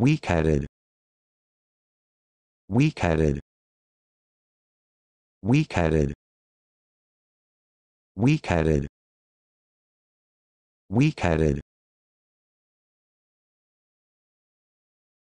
weak-headed weak-headed weak-headed weak-headed weak-headed